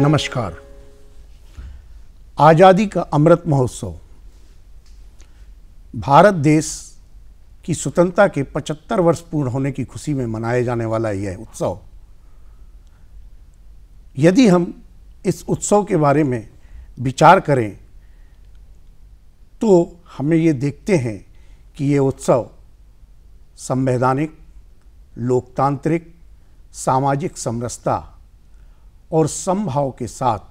नमस्कार आज़ादी का अमृत महोत्सव भारत देश की स्वतंत्रता के 75 वर्ष पूर्ण होने की खुशी में मनाया जाने वाला यह उत्सव यदि हम इस उत्सव के बारे में विचार करें तो हमें ये देखते हैं कि ये उत्सव संवैधानिक लोकतांत्रिक सामाजिक समरसता और समभाव के साथ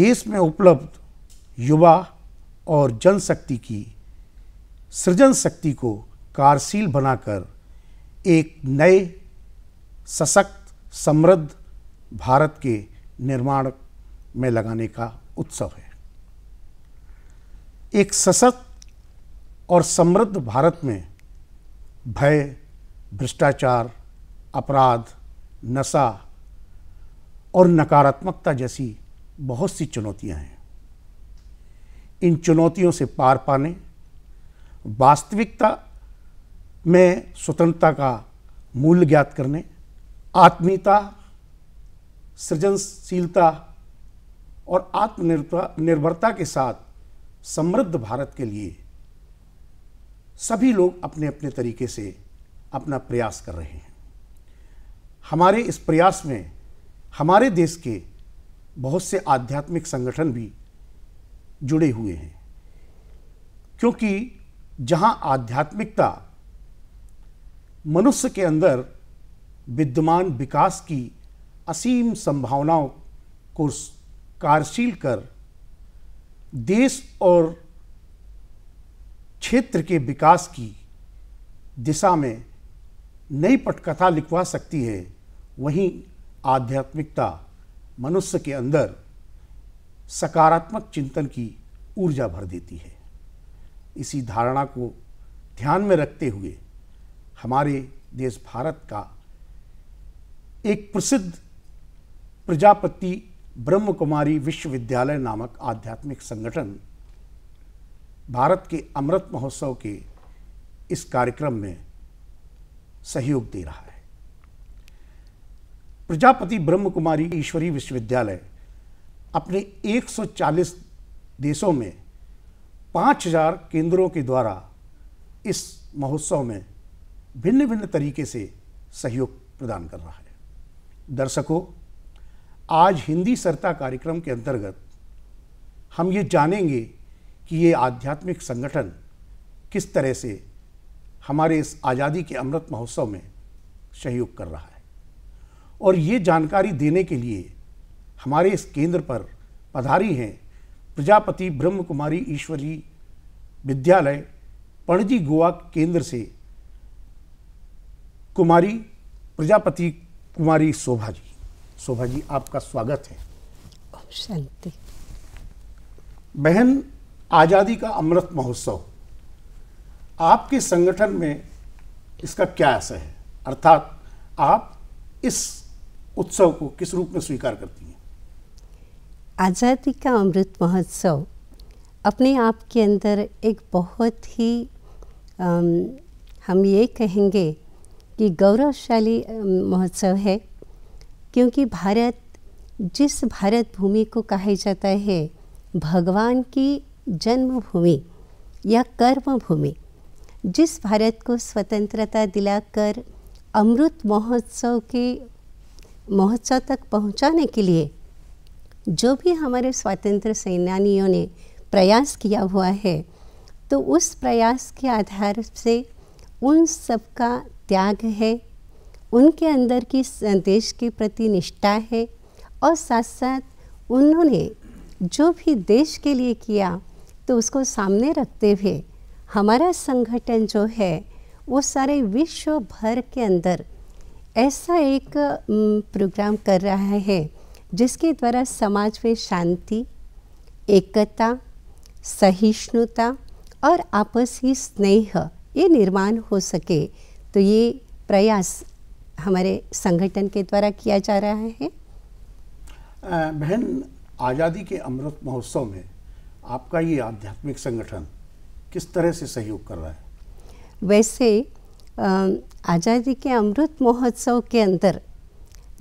देश में उपलब्ध युवा और जनशक्ति की सृजन शक्ति को कारशील बनाकर एक नए सशक्त समृद्ध भारत के निर्माण में लगाने का उत्सव है एक सशक्त और समृद्ध भारत में भय भ्रष्टाचार अपराध नशा और नकारात्मकता जैसी बहुत सी चुनौतियां हैं इन चुनौतियों से पार पाने वास्तविकता में स्वतंत्रता का मूल्य ज्ञात करने आत्मीयता सृजनशीलता और आत्मनिर्भरता निर्भरता के साथ समृद्ध भारत के लिए सभी लोग अपने अपने तरीके से अपना प्रयास कर रहे हैं हमारे इस प्रयास में हमारे देश के बहुत से आध्यात्मिक संगठन भी जुड़े हुए हैं क्योंकि जहाँ आध्यात्मिकता मनुष्य के अंदर विद्यमान विकास की असीम संभावनाओं को कार्यशील कर देश और क्षेत्र के विकास की दिशा में नई पटकथा लिखवा सकती है वहीं आध्यात्मिकता मनुष्य के अंदर सकारात्मक चिंतन की ऊर्जा भर देती है इसी धारणा को ध्यान में रखते हुए हमारे देश भारत का एक प्रसिद्ध प्रजापति ब्रह्म कुमारी विश्वविद्यालय नामक आध्यात्मिक संगठन भारत के अमृत महोत्सव के इस कार्यक्रम में सहयोग दे रहा है प्रजापति ब्रह्म कुमारी ईश्वरी विश्वविद्यालय अपने 140 देशों में 5000 केंद्रों के द्वारा इस महोत्सव में भिन्न भिन्न तरीके से सहयोग प्रदान कर रहा है दर्शकों आज हिंदी सरता कार्यक्रम के अंतर्गत हम ये जानेंगे कि ये आध्यात्मिक संगठन किस तरह से हमारे इस आज़ादी के अमृत महोत्सव में सहयोग कर रहा है और ये जानकारी देने के लिए हमारे इस केंद्र पर पधारी हैं प्रजापति ब्रह्म कुमारी ईश्वरी विद्यालय पणजी गोवा केंद्र से कुमारी प्रजापति कुमारी शोभा जी शोभा जी आपका स्वागत है शांति बहन आज़ादी का अमृत महोत्सव आपके संगठन में इसका क्या असर है अर्थात आप इस उत्सव को किस रूप में स्वीकार करती हैं आज़ादी का अमृत महोत्सव अपने आप के अंदर एक बहुत ही आम, हम ये कहेंगे कि गौरवशाली महोत्सव है क्योंकि भारत जिस भारत भूमि को कहा जाता है भगवान की जन्मभूमि या कर्म भूमि जिस भारत को स्वतंत्रता दिलाकर अमृत महोत्सव के महोत्सव तक पहुंचाने के लिए जो भी हमारे स्वतंत्र सेनानियों ने प्रयास किया हुआ है तो उस प्रयास के आधार से उन सब का त्याग है उनके अंदर की देश के प्रति निष्ठा है और साथ साथ उन्होंने जो भी देश के लिए किया तो उसको सामने रखते हुए हमारा संगठन जो है वो सारे विश्व भर के अंदर ऐसा एक प्रोग्राम कर रहा है जिसके द्वारा समाज में शांति एकता सहिष्णुता और आपसी स्नेह ये निर्माण हो सके तो ये प्रयास हमारे संगठन के द्वारा किया जा रहा है बहन आज़ादी के अमृत महोत्सव में आपका ये आध्यात्मिक संगठन किस तरह से सहयोग कर रहा है वैसे आज़ादी के अमृत महोत्सव के अंदर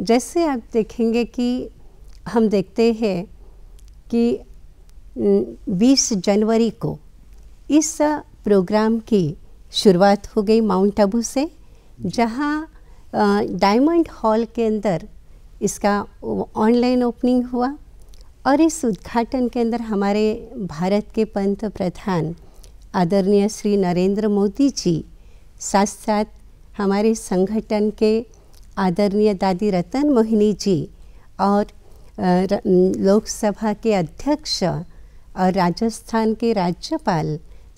जैसे आप देखेंगे कि हम देखते हैं कि 20 जनवरी को इस प्रोग्राम की शुरुआत हो गई माउंट आबू से जहां डायमंड हॉल के अंदर इसका ऑनलाइन ओपनिंग हुआ और इस उद्घाटन के अंदर हमारे भारत के पंत प्रधान आदरणीय श्री नरेंद्र मोदी जी साथ साथ हमारे संगठन के आदरणीय दादी रतन मोहिनी जी और लोकसभा के अध्यक्ष और राजस्थान के राज्यपाल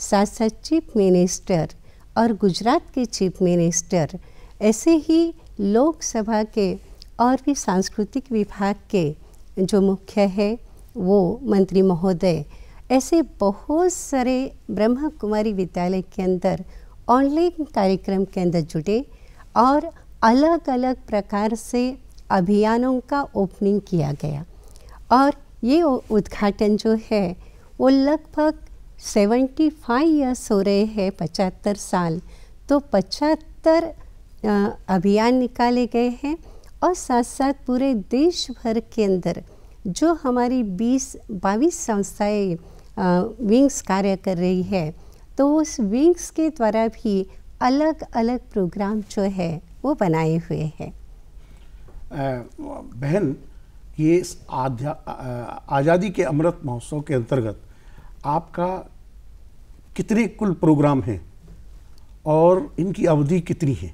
साथ साथ चीफ मिनिस्टर और गुजरात के चीफ मिनिस्टर ऐसे ही लोकसभा के और भी सांस्कृतिक विभाग के जो मुख्य है वो मंत्री महोदय ऐसे बहुत सारे ब्रह्म कुमारी विद्यालय के अंदर ऑनलाइन कार्यक्रम के अंदर जुटे और अलग अलग प्रकार से अभियानों का ओपनिंग किया गया और ये उद्घाटन जो है वो लगभग 75 ईयर्स हो रहे हैं पचहत्तर साल तो पचहत्तर अभियान निकाले गए हैं और साथ साथ पूरे देश भर के अंदर जो हमारी 20 बाईस संस्थाएं विंग्स कार्य कर रही है तो उस विंग्स के द्वारा भी अलग अलग प्रोग्राम जो है वो बनाए हुए हैं बहन ये आध्या आज़ादी के अमृत महोत्सव के अंतर्गत आपका कितने कुल प्रोग्राम हैं और इनकी अवधि कितनी है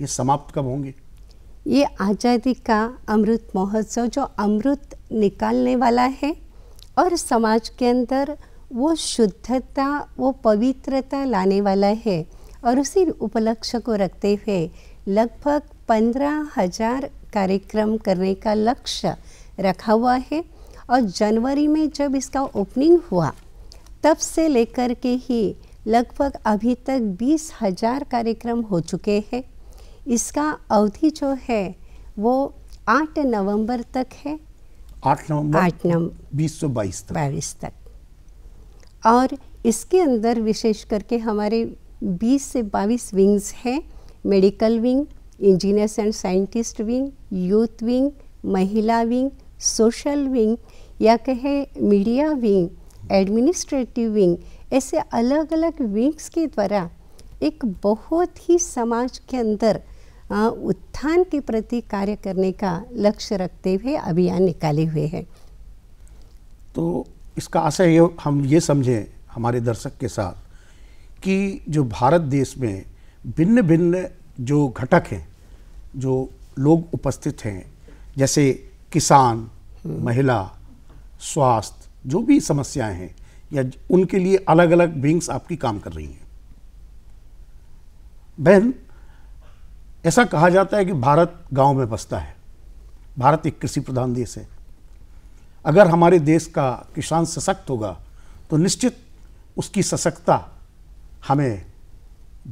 ये समाप्त कब होंगे ये आज़ादी का अमृत महोत्सव जो अमृत निकालने वाला है और समाज के अंदर वो शुद्धता वो पवित्रता लाने वाला है और उसी उपलक्ष्य को रखते हुए लगभग पंद्रह हजार कार्यक्रम करने का लक्ष्य रखा हुआ है और जनवरी में जब इसका ओपनिंग हुआ तब से लेकर के ही लगभग अभी तक बीस हजार कार्यक्रम हो चुके हैं इसका अवधि जो है वो आठ नवंबर तक है आठ नवंबर आठ नवंबर बीस सौ बाईस बाईस तक और इसके अंदर विशेष करके हमारे 20 से 22 विंग्स हैं medical wing engineers and scientist wing youth wing महिला विंग सोशल विंग या कहे मीडिया विंग एडमिनिस्ट्रेटिव विंग ऐसे अलग अलग विंग्स के द्वारा एक बहुत ही समाज के अंदर उत्थान के प्रति कार्य करने का लक्ष्य रखते हुए अभियान निकाले हुए हैं तो इसका आशय ये हम ये समझें हमारे दर्शक के साथ कि जो भारत देश में भिन्न भिन्न जो घटक हैं जो लोग उपस्थित हैं जैसे किसान हम्म। महिला स्वास्थ्य जो भी समस्याएं हैं या उनके लिए अलग अलग विंग्स आपकी काम कर रही हैं बहन ऐसा कहा जाता है कि भारत गांव में बसता है भारत एक कृषि प्रधान देश है अगर हमारे देश का किसान सशक्त होगा तो निश्चित उसकी सशक्तता हमें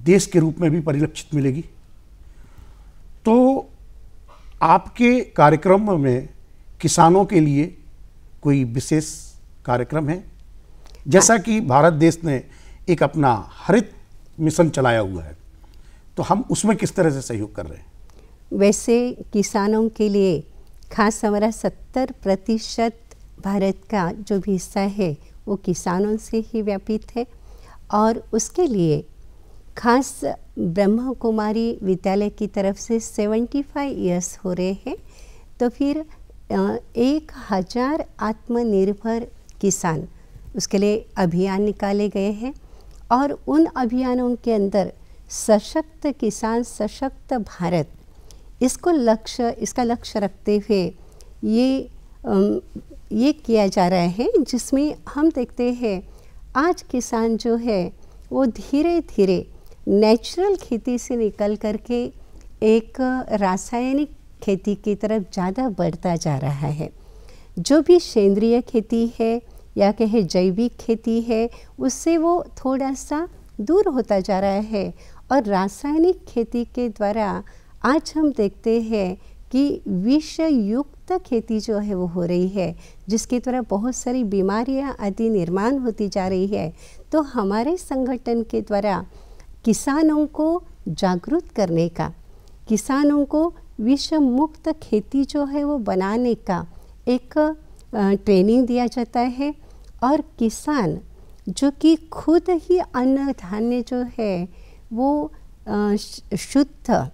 देश के रूप में भी परिलक्षित मिलेगी तो आपके कार्यक्रम में किसानों के लिए कोई विशेष कार्यक्रम है जैसा कि भारत देश ने एक अपना हरित मिशन चलाया हुआ है तो हम उसमें किस तरह से सहयोग कर रहे हैं वैसे किसानों के लिए खास हमारा सत्तर प्रतिशत भारत का जो भी हिस्सा है वो किसानों से ही व्यापित है और उसके लिए खास ब्रह्म कुमारी विद्यालय की तरफ से 75 ईयर्स हो रहे हैं तो फिर एक हज़ार आत्मनिर्भर किसान उसके लिए अभियान निकाले गए हैं और उन अभियानों के अंदर सशक्त किसान सशक्त भारत इसको लक्ष्य इसका लक्ष्य रखते हुए ये ये किया जा रहा है जिसमें हम देखते हैं आज किसान जो है वो धीरे धीरे नेचुरल खेती से निकल कर के एक रासायनिक खेती की तरफ ज़्यादा बढ़ता जा रहा है जो भी सेंद्रीय खेती है या कहे जैविक खेती है उससे वो थोड़ा सा दूर होता जा रहा है और रासायनिक खेती के द्वारा आज हम देखते हैं कि विषयुक्त खेती जो है वो हो रही है जिसके द्वारा बहुत सारी बीमारियां आदि निर्माण होती जा रही है तो हमारे संगठन के द्वारा किसानों को जागरूक करने का किसानों को विष मुक्त खेती जो है वो बनाने का एक ट्रेनिंग दिया जाता है और किसान जो कि खुद ही अन्न धान्य जो है वो शुद्ध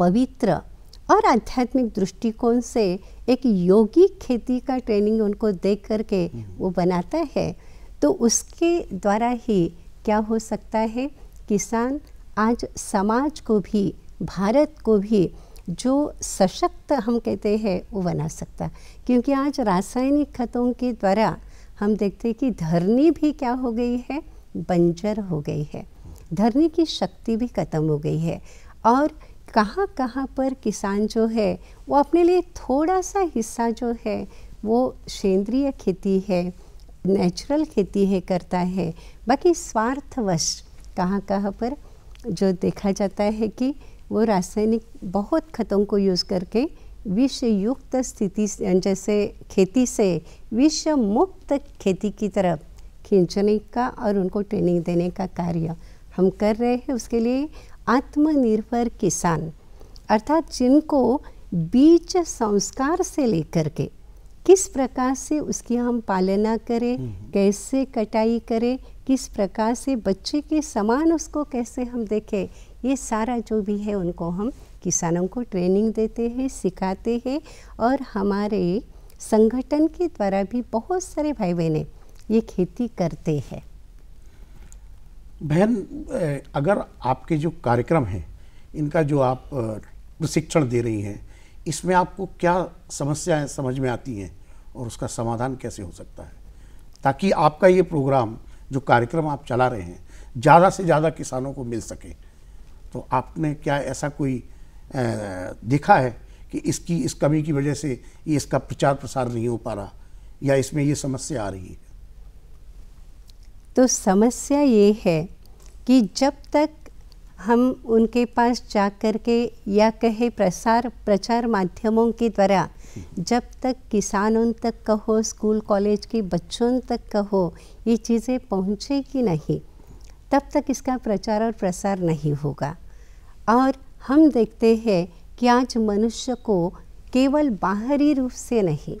पवित्र और आध्यात्मिक दृष्टिकोण से एक योगी खेती का ट्रेनिंग उनको देख करके वो हम्म। बनाता है तो उसके द्वारा ही क्या हो सकता है किसान आज समाज को भी भारत को भी जो सशक्त हम कहते हैं वो बना सकता क्योंकि आज रासायनिक खतों के द्वारा हम देखते हैं कि धरनी भी क्या हो गई है बंजर हो गई है धरनी की शक्ति भी खत्म हो गई है और कहाँ कहाँ पर किसान जो है वो अपने लिए थोड़ा सा हिस्सा जो है वो सेंद्रीय खेती है नेचुरल खेती है करता है बाकी स्वार्थवश कहाँ कहाँ पर जो देखा जाता है कि वो रासायनिक बहुत खतों को यूज़ करके विषयुक्त स्थिति जैसे खेती से विष मुक्त खेती की तरफ खींचने का और उनको ट्रेनिंग देने का कार्य हम कर रहे हैं उसके लिए आत्मनिर्भर किसान अर्थात जिनको बीज संस्कार से लेकर के किस प्रकार से उसकी हम पालना करें हम्म, हम्म। कैसे कटाई करें किस प्रकार से बच्चे के समान उसको कैसे हम देखें ये सारा जो भी है उनको हम किसानों को ट्रेनिंग देते हैं सिखाते हैं और हमारे संगठन के द्वारा भी बहुत सारे भाई बहनें ये खेती करते हैं बहन अगर आपके जो कार्यक्रम हैं इनका जो आप प्रशिक्षण दे रही हैं इसमें आपको क्या समस्याएं समझ में आती हैं और उसका समाधान कैसे हो सकता है ताकि आपका ये प्रोग्राम जो कार्यक्रम आप चला रहे हैं ज़्यादा से ज़्यादा किसानों को मिल सके तो आपने क्या ऐसा कोई देखा है कि इसकी इस कमी की वजह से ये इसका प्रचार प्रसार नहीं हो पा रहा या इसमें ये समस्या आ रही है तो समस्या ये है कि जब तक हम उनके पास जा कर के या कहे प्रसार प्रचार माध्यमों के द्वारा जब तक किसानों तक कहो स्कूल कॉलेज के बच्चों तक कहो ये चीज़ें पहुँचेगी नहीं तब तक इसका प्रचार और प्रसार नहीं होगा और हम देखते हैं कि आज मनुष्य को केवल बाहरी रूप से नहीं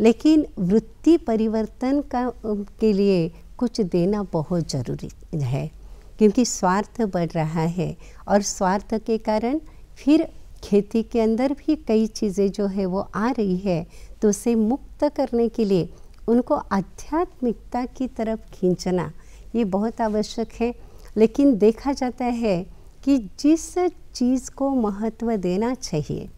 लेकिन वृत्ति परिवर्तन का के लिए कुछ देना बहुत ज़रूरी है क्योंकि स्वार्थ बढ़ रहा है और स्वार्थ के कारण फिर खेती के अंदर भी कई चीज़ें जो है वो आ रही है तो उसे मुक्त करने के लिए उनको आध्यात्मिकता की तरफ खींचना ये बहुत आवश्यक है लेकिन देखा जाता है कि जिस चीज़ को महत्व देना चाहिए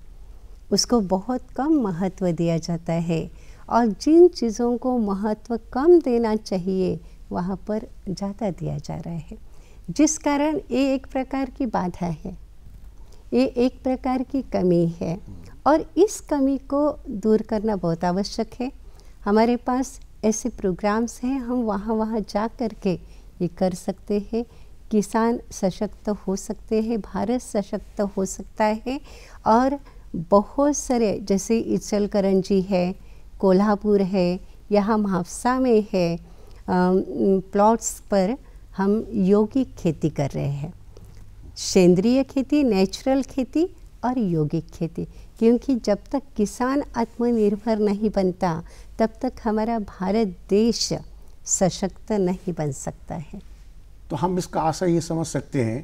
उसको बहुत कम महत्व दिया जाता है और जिन चीज़ों को महत्व कम देना चाहिए वहाँ पर ज़्यादा दिया जा रहा है जिस कारण ये एक प्रकार की बाधा है ये एक प्रकार की कमी है और इस कमी को दूर करना बहुत आवश्यक है हमारे पास ऐसे प्रोग्राम्स हैं हम वहाँ वहाँ जा कर के ये कर सकते हैं किसान सशक्त हो सकते हैं भारत सशक्त हो सकता है और बहुत सारे जैसे इचल जी है कोल्हापुर है यहाँ महाफसा में है प्लॉट्स पर हम यौगिक खेती कर रहे हैं सेंद्रीय खेती नेचुरल खेती और यौगिक खेती क्योंकि जब तक किसान आत्मनिर्भर नहीं बनता तब तक हमारा भारत देश सशक्त नहीं बन सकता है तो हम इसका आशा ये समझ सकते हैं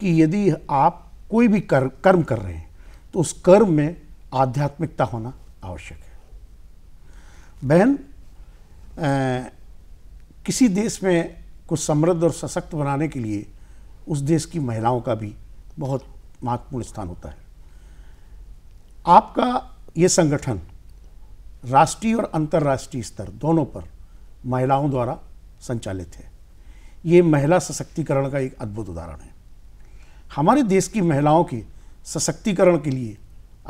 कि यदि आप कोई भी कर, कर्म कर रहे हैं तो उस कर्म में आध्यात्मिकता होना आवश्यक है बहन किसी देश में को समृद्ध और सशक्त बनाने के लिए उस देश की महिलाओं का भी बहुत महत्वपूर्ण स्थान होता है आपका ये संगठन राष्ट्रीय और अंतर्राष्ट्रीय स्तर दोनों पर महिलाओं द्वारा संचालित है ये महिला सशक्तिकरण का एक अद्भुत उदाहरण है हमारे देश की महिलाओं के सशक्तिकरण के लिए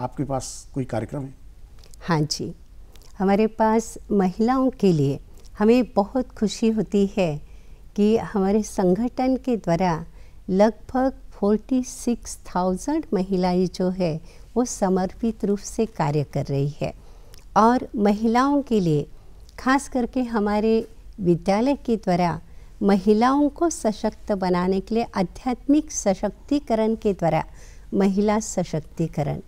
आपके पास कोई कार्यक्रम है हाँ जी हमारे पास महिलाओं के लिए हमें बहुत खुशी होती है कि हमारे संगठन के द्वारा लगभग 46,000 महिलाएं जो है वो समर्पित रूप से कार्य कर रही है और महिलाओं के लिए खास करके हमारे विद्यालय के द्वारा महिलाओं को सशक्त बनाने के लिए आध्यात्मिक सशक्तिकरण के द्वारा महिला सशक्तिकरण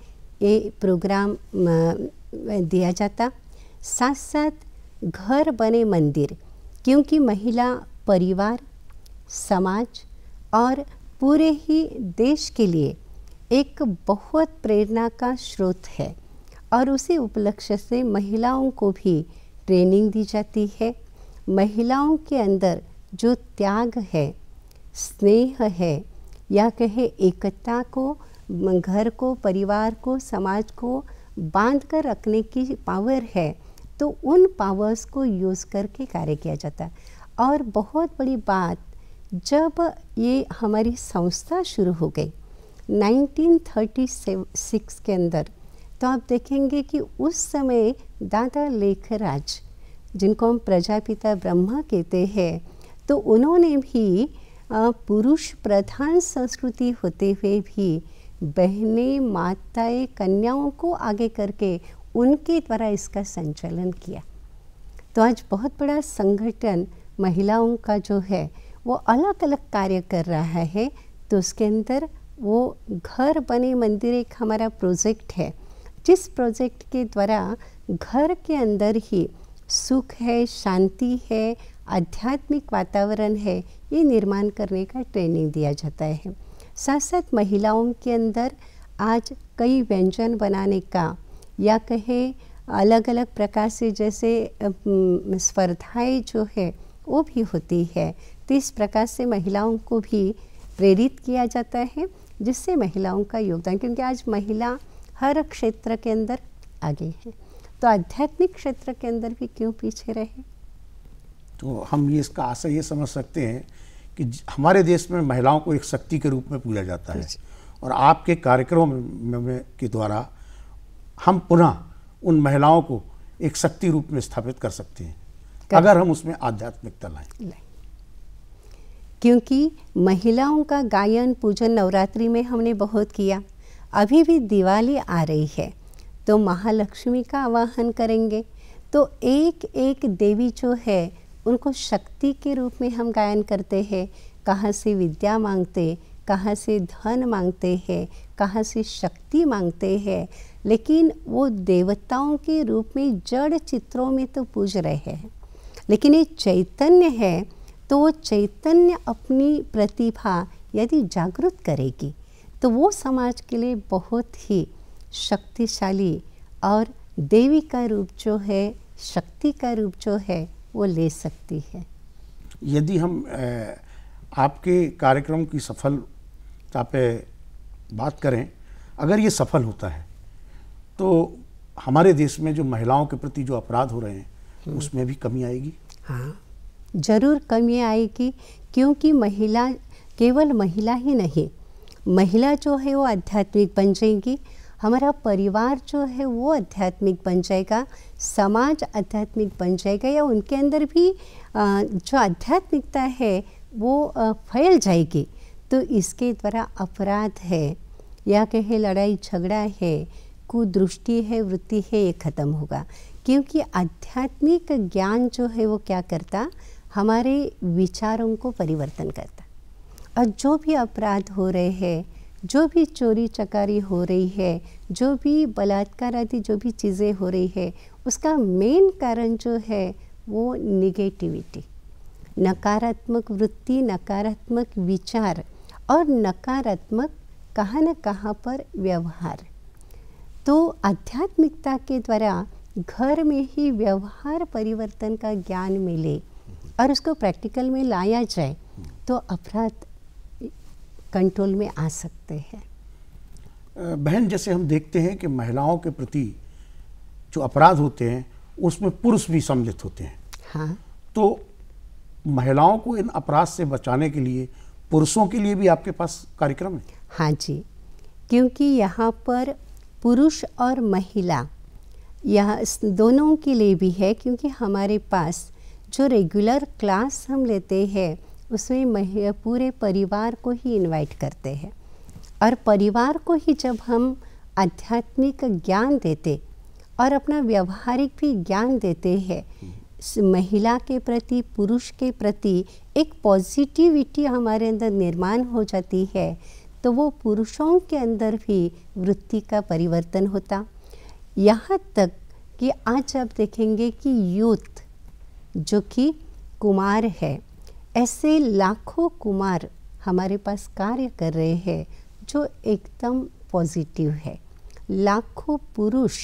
ये प्रोग्राम दिया जाता साथ साथ घर बने मंदिर क्योंकि महिला परिवार समाज और पूरे ही देश के लिए एक बहुत प्रेरणा का स्रोत है और उसी उपलक्ष्य से महिलाओं को भी ट्रेनिंग दी जाती है महिलाओं के अंदर जो त्याग है स्नेह है या कहे एकता को घर को परिवार को समाज को बांध कर रखने की पावर है तो उन पावर्स को यूज़ करके कार्य किया जाता है और बहुत बड़ी बात जब ये हमारी संस्था शुरू हो गई 1936 के अंदर तो आप देखेंगे कि उस समय दादा लेखराज जिनको हम प्रजापिता ब्रह्मा कहते हैं तो उन्होंने भी पुरुष प्रधान संस्कृति होते हुए भी बहनें माताएं कन्याओं को आगे करके उनके द्वारा इसका संचालन किया तो आज बहुत बड़ा संगठन महिलाओं का जो है वो अलग अलग कार्य कर रहा है तो उसके अंदर वो घर बने मंदिर एक हमारा प्रोजेक्ट है जिस प्रोजेक्ट के द्वारा घर के अंदर ही सुख है शांति है आध्यात्मिक वातावरण है ये निर्माण करने का ट्रेनिंग दिया जाता है साथ साथ महिलाओं के अंदर आज कई व्यंजन बनाने का या कहें अलग अलग प्रकार से जैसे स्पर्धाएँ जो है वो भी होती है तो इस प्रकार से महिलाओं को भी प्रेरित किया जाता है जिससे महिलाओं का योगदान क्योंकि आज महिला हर क्षेत्र के अंदर आगे है तो आध्यात्मिक क्षेत्र के अंदर भी क्यों पीछे रहे तो हम ये इसका आशा ये समझ सकते हैं कि हमारे देश में महिलाओं को एक शक्ति के रूप में पूजा जाता है और आपके कार्यक्रम के द्वारा हम पुनः उन महिलाओं को एक शक्ति रूप में स्थापित कर सकते हैं अगर हम उसमें आध्यात्मिकता लाएं क्योंकि महिलाओं का गायन पूजन नवरात्रि में हमने बहुत किया अभी भी दिवाली आ रही है तो महालक्ष्मी का आवाहन करेंगे तो एक एक देवी जो है उनको शक्ति के रूप में हम गायन करते हैं कहाँ से विद्या मांगते कहाँ से धन मांगते हैं कहाँ से शक्ति मांगते हैं लेकिन वो देवताओं के रूप में जड़ चित्रों में तो पूज रहे हैं लेकिन ये चैतन्य है तो वो चैतन्य अपनी प्रतिभा यदि जागृत करेगी तो वो समाज के लिए बहुत ही शक्तिशाली और देवी का रूप जो है शक्ति का रूप जो है वो ले सकती है यदि हम आपके कार्यक्रम की सफलता पे बात करें अगर ये सफल होता है तो हमारे देश में जो महिलाओं के प्रति जो अपराध हो रहे हैं हम्म। उसमें भी कमी आएगी हाँ जरूर कमी आएगी क्योंकि महिला केवल महिला ही नहीं महिला जो है वो आध्यात्मिक बन जाएगी हमारा परिवार जो है वो आध्यात्मिक बन जाएगा समाज आध्यात्मिक बन जाएगा या उनके अंदर भी जो आध्यात्मिकता है वो फैल जाएगी तो इसके द्वारा अपराध है या कहे लड़ाई झगड़ा है कुदृष्टि है वृत्ति है ये ख़त्म होगा क्योंकि आध्यात्मिक ज्ञान जो है वो क्या करता हमारे विचारों को परिवर्तन करता और जो भी अपराध हो रहे हैं जो भी चोरी चकारी हो रही है जो भी बलात्कार आदि जो भी चीज़ें हो रही है उसका मेन कारण जो है वो निगेटिविटी नकारात्मक वृत्ति नकारात्मक विचार और नकारात्मक कहाँ न कहाँ पर व्यवहार तो आध्यात्मिकता के द्वारा घर में ही व्यवहार परिवर्तन का ज्ञान मिले और उसको प्रैक्टिकल में लाया जाए तो अपराध कंट्रोल में आ सकते हैं बहन जैसे हम देखते हैं कि महिलाओं के प्रति जो अपराध होते हैं उसमें पुरुष भी सम्मिलित होते हैं हाँ तो महिलाओं को इन अपराध से बचाने के लिए पुरुषों के लिए भी आपके पास कार्यक्रम है हाँ जी क्योंकि यहाँ पर पुरुष और महिला यह दोनों के लिए भी है क्योंकि हमारे पास जो रेगुलर क्लास हम लेते हैं उसमें पूरे परिवार को ही इनवाइट करते हैं और परिवार को ही जब हम आध्यात्मिक ज्ञान देते और अपना व्यवहारिक भी ज्ञान देते हैं महिला के प्रति पुरुष के प्रति एक पॉजिटिविटी हमारे अंदर निर्माण हो जाती है तो वो पुरुषों के अंदर भी वृत्ति का परिवर्तन होता यहाँ तक कि आज आप देखेंगे कि यूथ जो कि कुमार है ऐसे लाखों कुमार हमारे पास कार्य कर रहे हैं जो एकदम पॉजिटिव है लाखों पुरुष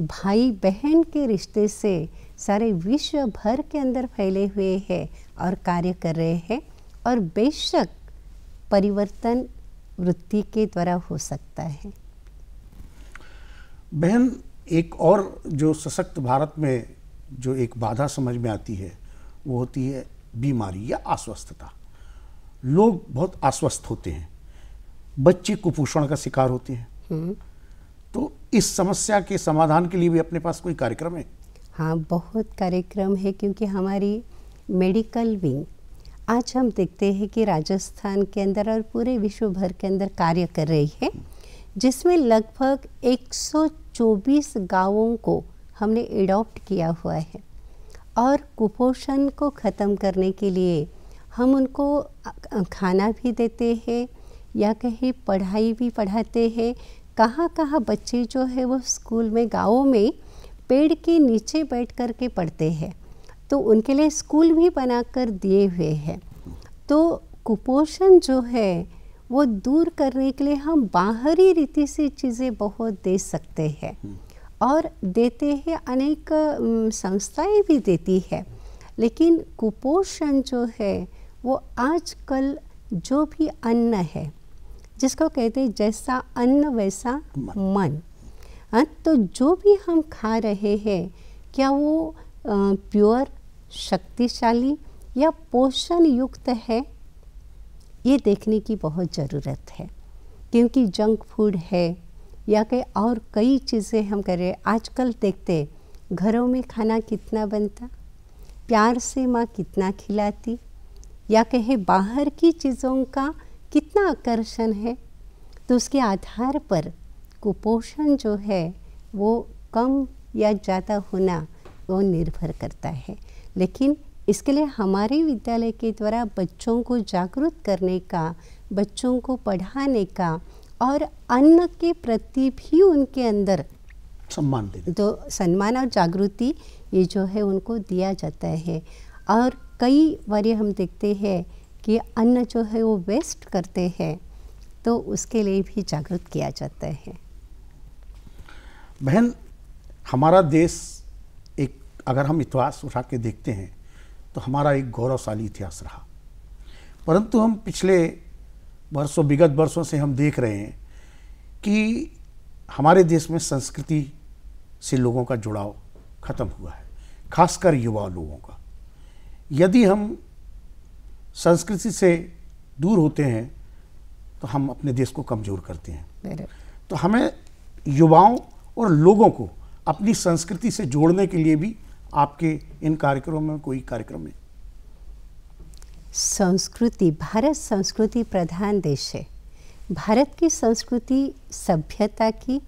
भाई बहन के रिश्ते से सारे विश्व भर के अंदर फैले हुए हैं और कार्य कर रहे हैं और बेशक परिवर्तन वृत्ति के द्वारा हो सकता है बहन एक और जो सशक्त भारत में जो एक बाधा समझ में आती है वो होती है बीमारी या अस्वस्थता लोग बहुत अस्वस्थ होते हैं बच्चे कुपोषण का शिकार होते हैं हम्म। तो इस समस्या के समाधान के लिए भी अपने पास कोई कार्यक्रम है हाँ बहुत कार्यक्रम है क्योंकि हमारी मेडिकल विंग आज हम देखते हैं कि राजस्थान के अंदर और पूरे विश्व भर के अंदर कार्य कर रही है जिसमें लगभग 124 गांवों को हमने एडॉप्ट किया हुआ है और कुपोषण को ख़त्म करने के लिए हम उनको खाना भी देते हैं या कहीं पढ़ाई भी पढ़ाते हैं कहाँ कहाँ बच्चे जो है वो स्कूल में गाँव में पेड़ के नीचे बैठ कर के पढ़ते हैं तो उनके लिए स्कूल भी बना कर दिए हुए हैं तो कुपोषण जो है वो दूर करने के लिए हम बाहरी रीति से चीज़ें बहुत दे सकते हैं और देते हैं अनेक संस्थाएं भी देती है लेकिन कुपोषण जो है वो आजकल जो भी अन्न है जिसको कहते हैं जैसा अन्न वैसा मन हाँ तो जो भी हम खा रहे हैं क्या वो प्योर शक्तिशाली या पोषण युक्त है ये देखने की बहुत ज़रूरत है क्योंकि जंक फूड है या कहीं और कई चीज़ें हम कर रहे आजकल देखते घरों में खाना कितना बनता प्यार से माँ कितना खिलाती या कहे बाहर की चीज़ों का कितना आकर्षण है तो उसके आधार पर कुपोषण जो है वो कम या ज़्यादा होना वो निर्भर करता है लेकिन इसके लिए हमारे विद्यालय के द्वारा बच्चों को जागरूक करने का बच्चों को पढ़ाने का और अन्न के प्रति भी उनके अंदर सम्मान तो सम्मान और जागृति ये जो है उनको दिया जाता है और कई बार हम देखते हैं कि अन्न जो है वो वेस्ट करते हैं तो उसके लिए भी जागृत किया जाता है बहन हमारा देश अगर हम इतिहास उठा के देखते हैं तो हमारा एक गौरवशाली इतिहास रहा परंतु हम पिछले वर्षों विगत वर्षों से हम देख रहे हैं कि हमारे देश में संस्कृति से लोगों का जुड़ाव खत्म हुआ है खासकर युवा लोगों का यदि हम संस्कृति से दूर होते हैं तो हम अपने देश को कमज़ोर करते हैं तो हमें युवाओं और लोगों को अपनी संस्कृति से जोड़ने के लिए भी आपके इन कार्यक्रमों में कोई कार्यक्रम है संस्कृति भारत संस्कृति प्रधान देश है भारत की संस्कृति सभ्यता की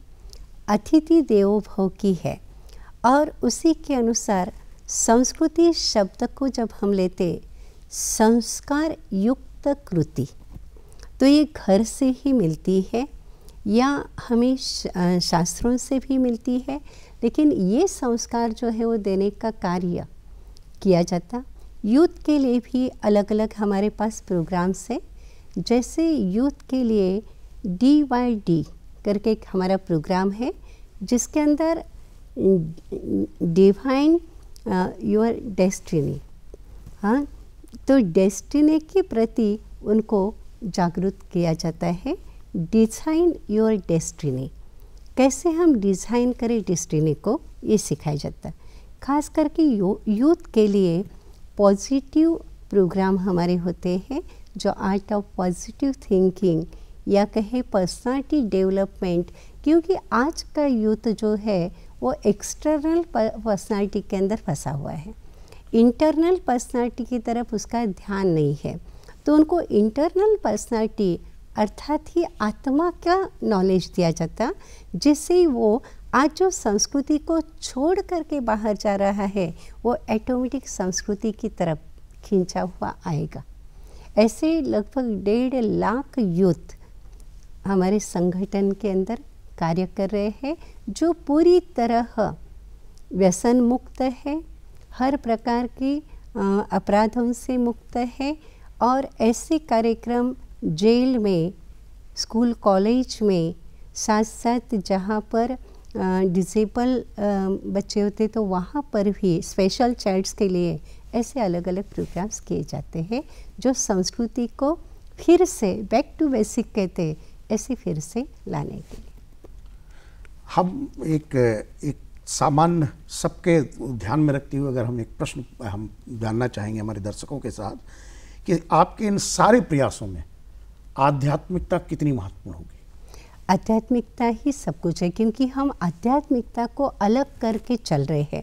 अतिथि देवो भव की है और उसी के अनुसार संस्कृति शब्द को जब हम लेते संस्कार युक्त कृति तो ये घर से ही मिलती है या हमें शास्त्रों से भी मिलती है लेकिन ये संस्कार जो है वो देने का कार्य किया जाता यूथ के लिए भी अलग अलग हमारे पास प्रोग्राम्स हैं जैसे यूथ के लिए डी वाई डी करके एक हमारा प्रोग्राम है जिसके अंदर डिवाइन योर डेस्टिनी हाँ तो डेस्टिनी के प्रति उनको जागरूक किया जाता है डिज़ाइन योर डेस्टिनी कैसे हम डिज़ाइन करें डेस्टिनी को ये सिखाया जाता है खास करके यूथ के लिए पॉजिटिव प्रोग्राम हमारे होते हैं जो आर्ट ऑफ पॉजिटिव थिंकिंग या कहें पर्सनालिटी डेवलपमेंट क्योंकि आज का यूथ जो है वो एक्सटर्नल पर्सनालिटी के अंदर फंसा हुआ है इंटरनल पर्सनालिटी की तरफ उसका ध्यान नहीं है तो उनको इंटरनल पर्सनालिटी अर्थात ही आत्मा का नॉलेज दिया जाता जिससे वो आज जो संस्कृति को छोड़ करके बाहर जा रहा है वो एटोमेटिक संस्कृति की तरफ खींचा हुआ आएगा ऐसे लगभग डेढ़ लाख यूथ हमारे संगठन के अंदर कार्य कर रहे हैं जो पूरी तरह व्यसन मुक्त है हर प्रकार की अपराधों से मुक्त है और ऐसे कार्यक्रम जेल में स्कूल कॉलेज में साथ साथ जहाँ पर डिजेबल बच्चे होते तो वहाँ पर भी स्पेशल चाइल्ड्स के लिए ऐसे अलग अलग प्रोग्राम्स किए जाते हैं जो संस्कृति को फिर से बैक टू बेसिक कहते ऐसे फिर से लाने के लिए हम एक एक सामान्य सबके ध्यान में रखते हुए अगर हम एक प्रश्न हम जानना चाहेंगे हमारे दर्शकों के साथ कि आपके इन सारे प्रयासों में आध्यात्मिकता कितनी महत्वपूर्ण होगी आध्यात्मिकता ही सब कुछ है क्योंकि हम आध्यात्मिकता को अलग करके चल रहे हैं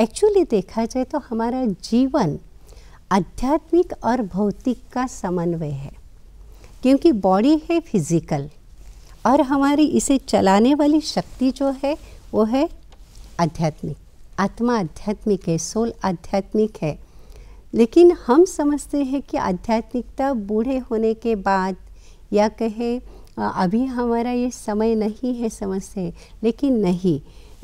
एक्चुअली देखा जाए तो हमारा जीवन आध्यात्मिक और भौतिक का समन्वय है क्योंकि बॉडी है फिज़िकल और हमारी इसे चलाने वाली शक्ति जो है वो है आध्यात्मिक आत्मा आध्यात्मिक है सोल आध्यात्मिक है लेकिन हम समझते हैं कि आध्यात्मिकता बूढ़े होने के बाद या कहें अभी हमारा ये समय नहीं है समझते लेकिन नहीं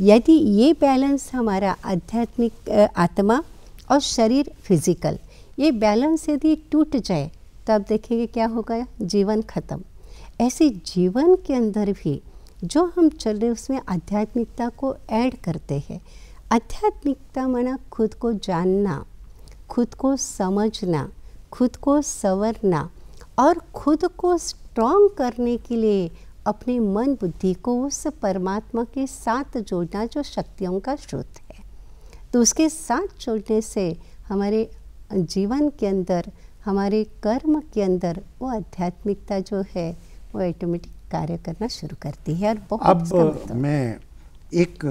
यदि ये बैलेंस हमारा आध्यात्मिक आत्मा और शरीर फिजिकल ये बैलेंस यदि टूट जाए तो आप देखेंगे क्या होगा जीवन खत्म ऐसे जीवन के अंदर भी जो हम चल रहे उसमें आध्यात्मिकता को ऐड करते हैं आध्यात्मिकता मना खुद को जानना खुद को समझना खुद को संवरना और खुद को स्ट्रॉन्ग करने के लिए अपने मन बुद्धि को उस परमात्मा के साथ जोड़ना जो शक्तियों का स्रोत है तो उसके साथ जोड़ने से हमारे जीवन के अंदर हमारे कर्म के अंदर वो आध्यात्मिकता जो है वो ऑटोमेटिक कार्य करना शुरू करती है और बहुत अब मैं एक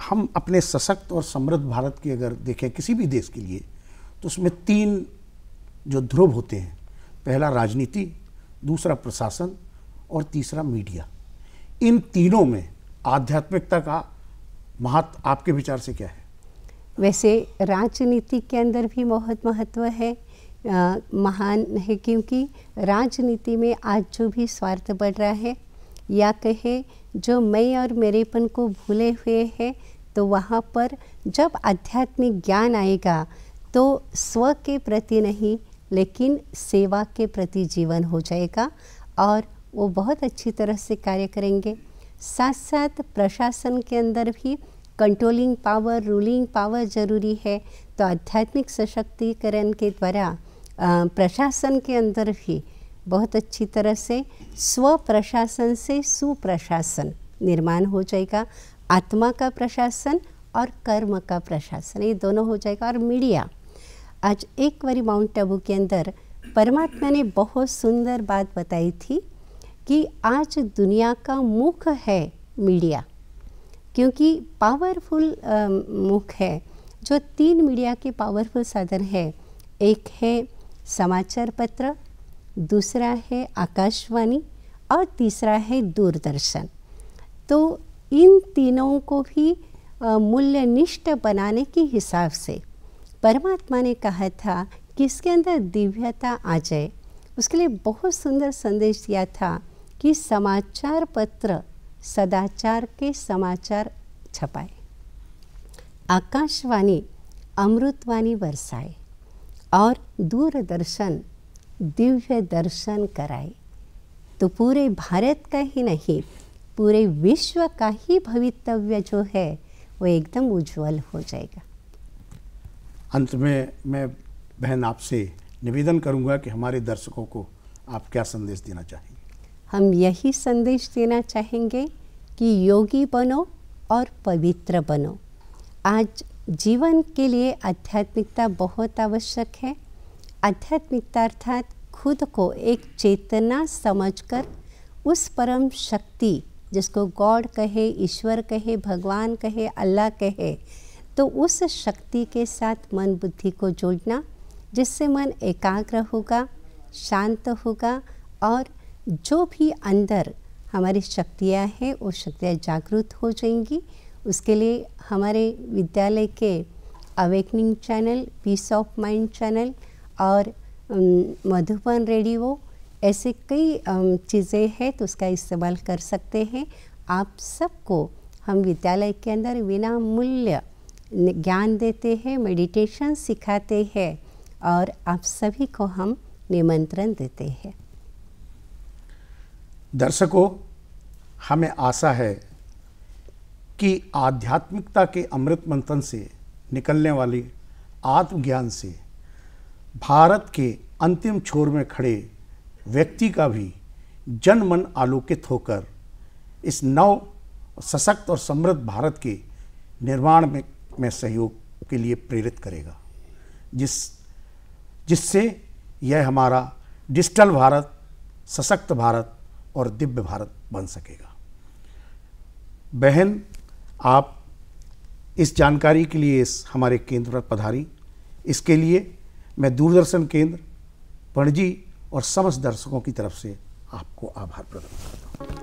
हम अपने सशक्त और समृद्ध भारत की अगर देखें किसी भी देश के लिए तो उसमें तीन जो ध्रुव होते हैं पहला राजनीति दूसरा प्रशासन और तीसरा मीडिया इन तीनों में आध्यात्मिकता का महत्व आपके विचार से क्या है वैसे राजनीति के अंदर भी बहुत महत्व है आ, महान है क्योंकि राजनीति में आज जो भी स्वार्थ बढ़ रहा है या कहें जो मैं और मेरेपन को भूले हुए हैं तो वहाँ पर जब आध्यात्मिक ज्ञान आएगा तो स्व के प्रति नहीं लेकिन सेवा के प्रति जीवन हो जाएगा और वो बहुत अच्छी तरह से कार्य करेंगे साथ साथ प्रशासन के अंदर भी कंट्रोलिंग पावर रूलिंग पावर जरूरी है तो आध्यात्मिक सशक्तिकरण के द्वारा प्रशासन के अंदर भी बहुत अच्छी तरह से स्व प्रशासन से सुप्रशासन निर्माण हो जाएगा आत्मा का प्रशासन और कर्म का प्रशासन ये दोनों हो जाएगा और मीडिया आज एक बारी माउंट आबू के अंदर परमात्मा ने बहुत सुंदर बात बताई थी कि आज दुनिया का मुख है मीडिया क्योंकि पावरफुल मुख है जो तीन मीडिया के पावरफुल साधन है एक है समाचार पत्र दूसरा है आकाशवाणी और तीसरा है दूरदर्शन तो इन तीनों को भी मूल्यनिष्ठ बनाने के हिसाब से परमात्मा ने कहा था कि इसके अंदर दिव्यता आ जाए उसके लिए बहुत सुंदर संदेश दिया था कि समाचार पत्र सदाचार के समाचार छपाए आकाशवाणी अमृतवाणी बरसाए और दूरदर्शन दिव्य दर्शन कराए तो पूरे भारत का ही नहीं पूरे विश्व का ही भवितव्य जो है वो एकदम उज्जवल हो जाएगा अंत में मैं बहन आपसे निवेदन करूंगा कि हमारे दर्शकों को आप क्या संदेश देना चाहेंगे हम यही संदेश देना चाहेंगे कि योगी बनो और पवित्र बनो आज जीवन के लिए आध्यात्मिकता बहुत आवश्यक है आध्यात्मिकता अर्थात खुद को एक चेतना समझकर उस परम शक्ति जिसको गॉड कहे ईश्वर कहे भगवान कहे अल्लाह कहे तो उस शक्ति के साथ मन बुद्धि को जोड़ना जिससे मन एकाग्र होगा शांत होगा और जो भी अंदर हमारी शक्तियाँ हैं वो शक्तियाँ जागृत हो जाएंगी उसके लिए हमारे विद्यालय के awakening channel peace of mind channel और मधुबन रेडियो ऐसे कई चीज़ें हैं तो उसका इस्तेमाल कर सकते हैं आप सबको हम विद्यालय के अंदर बिना मूल्य ज्ञान देते हैं मेडिटेशन सिखाते हैं और आप सभी को हम निमंत्रण देते हैं दर्शकों हमें आशा है कि आध्यात्मिकता के अमृत मंथन से निकलने वाली आत्मज्ञान से भारत के अंतिम छोर में खड़े व्यक्ति का भी जन मन आलोकित होकर इस नव सशक्त और समृद्ध भारत के निर्माण में, में सहयोग के लिए प्रेरित करेगा जिस जिससे यह हमारा डिजिटल भारत सशक्त भारत और दिव्य भारत बन सकेगा बहन आप इस जानकारी के लिए इस हमारे केंद्र पर पधारी इसके लिए मैं दूरदर्शन केंद्र पणजी और समस्त दर्शकों की तरफ से आपको आभार प्रकट करता हूँ